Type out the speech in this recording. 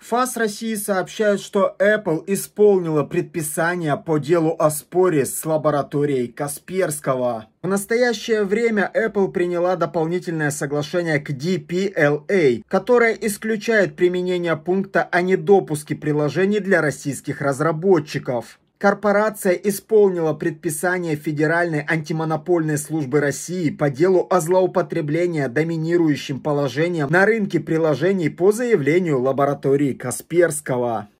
ФАС России сообщает, что Apple исполнила предписание по делу о споре с лабораторией Касперского. В настоящее время Apple приняла дополнительное соглашение к DPLA, которое исключает применение пункта о недопуске приложений для российских разработчиков. Корпорация исполнила предписание Федеральной антимонопольной службы России по делу о злоупотреблении доминирующим положением на рынке приложений по заявлению лаборатории Касперского.